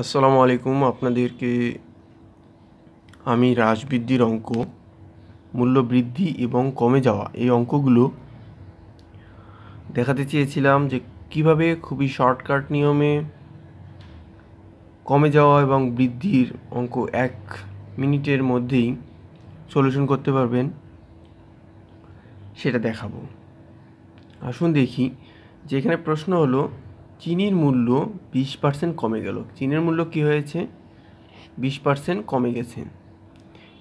আসসালামু আলাইকুম আপনাদেরকে আমি বৃদ্ধির অঙ্ক মূল্য বৃদ্ধি এবং কমে যাওয়া এই অঙ্কগুলো দেখাতে চেয়েছিলাম যে কিভাবে খুবই শর্টকাট নিয়মে কমে যাওয়া এবং বৃদ্ধির অঙ্ক এক মিনিটের মধ্যেই সলিউশন করতে পারবেন সেটা দেখাবো আসুন দেখি যে এখানে প্রশ্ন হলো চিনির মূল্য বিশ পার্সেন্ট কমে গেল চিনির মূল্য কি হয়েছে বিশ পার্সেন্ট কমে গেছে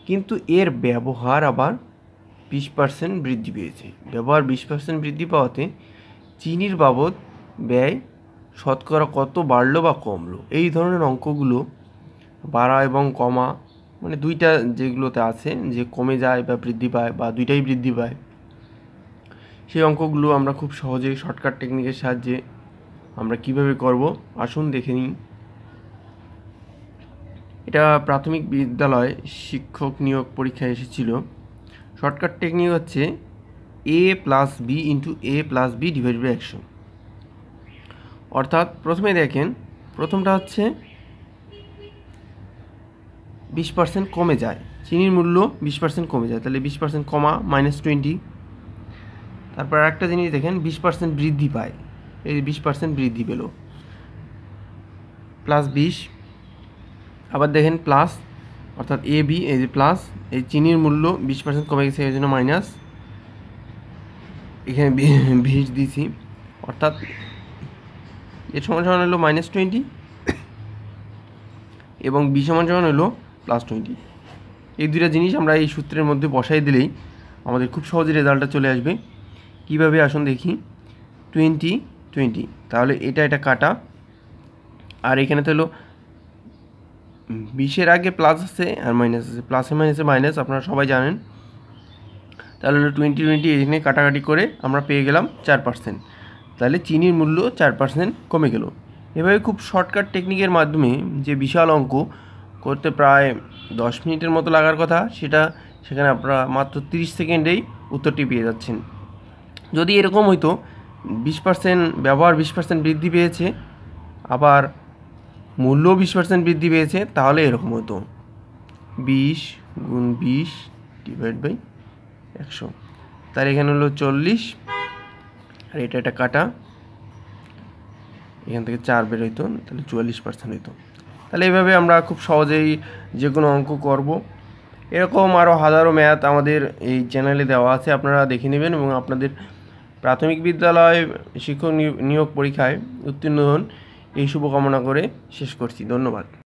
কিন্তু এর ব্যবহার আবার বিশ পার্সেন্ট বৃদ্ধি পেয়েছে ব্যবহার বিশ পার্সেন্ট বৃদ্ধি পাওয়াতে চিনির বাবদ ব্যয় শতকরা কত বাড়লো বা কমলো এই ধরনের অঙ্কগুলো বাড়া এবং কমা মানে দুইটা যেগুলোতে আছে যে কমে যায় বা বৃদ্ধি পায় বা দুইটাই বৃদ্ধি পায় সেই অঙ্কগুলো আমরা খুব সহজেই শর্টকাট টেকনিকের সাহায্যে আমরা কিভাবে করব আসুন দেখে নিই এটা প্রাথমিক বিদ্যালয় শিক্ষক নিয়োগ পরীক্ষায় এসেছিল শর্টকাট টেকনিক হচ্ছে A plus B into A plus B divide by একশো অর্থাৎ প্রথমে দেখেন প্রথমটা হচ্ছে বিশ পার্সেন্ট কমে যায় চিনির মূল্য বিশ পার্সেন্ট কমে যায় তাহলে বিশ পার্সেন্ট কমা মাইনাস টোয়েন্টি তারপর একটা জিনিস দেখেন বিশ পার্সেন্ট বৃদ্ধি পায় এই বিশ পার্সেন্ট বৃদ্ধি পেল প্লাস বিশ আবার দেখেন প্লাস অর্থাৎ এ বি এই যে প্লাস এই চিনির মূল্য বিশ পার্সেন্ট কমে গেছে এই জন্য মাইনাস এখানে বিষ দিয়েছি অর্থাৎ এর সমান সমান হলো মাইনাস টোয়েন্টি এবং বি সমান সমান হলো প্লাস টোয়েন্টি এই দুইটা জিনিস আমরা এই সূত্রের মধ্যে বসাই দিলেই আমাদের খুব সহজে রেজাল্টটা চলে আসবে কিভাবে আসুন দেখি টোয়েন্টি টোয়েন্টি তাহলে এটা এটা কাটা আর এখানে তো হলো বিশের আগে প্লাস আছে আর মাইনাস আছে প্লাসে মাইনাসে মাইনাস আপনারা সবাই জানেন তাহলে হলো টোয়েন্টি টোয়েন্টি এখানে কাটাকাটি করে আমরা পেয়ে গেলাম চার পার্সেন্ট তাহলে চিনির মূল্য চার পার্সেন্ট কমে গেল এভাবে খুব শর্টকাট টেকনিকের মাধ্যমে যে বিশাল অঙ্ক করতে প্রায় দশ মিনিটের মতো লাগার কথা সেটা সেখানে আপনারা মাত্র 30 সেকেন্ডেই উত্তরটি পেয়ে যাচ্ছেন যদি এরকম হইতো বিশ পার্সেন্ট ব্যবহার বিশ পার্সেন্ট বৃদ্ধি পেয়েছে আবার মূল্য বিশ পার্সেন্ট বৃদ্ধি পেয়েছে তাহলে এরকম হতো বিশ গুণ বিশ ডিভাইড বাই একশো তার এখানে হলো চল্লিশ আর এটা একটা কাটা এখান থেকে চার বের হইতো তাহলে চুয়াল্লিশ পার্সেন্ট হইতো তাহলে এইভাবে আমরা খুব সহজেই যে কোনো অঙ্ক করব এরকম আরও হাজারো ম্যাথ আমাদের এই চ্যানেলে দেওয়া আছে আপনারা দেখে নেবেন এবং আপনাদের প্রাথমিক বিদ্যালয় শিক্ষক নিয়োগ পরীক্ষায় উত্তীর্ণ হন এই শুভকামনা করে শেষ করছি ধন্যবাদ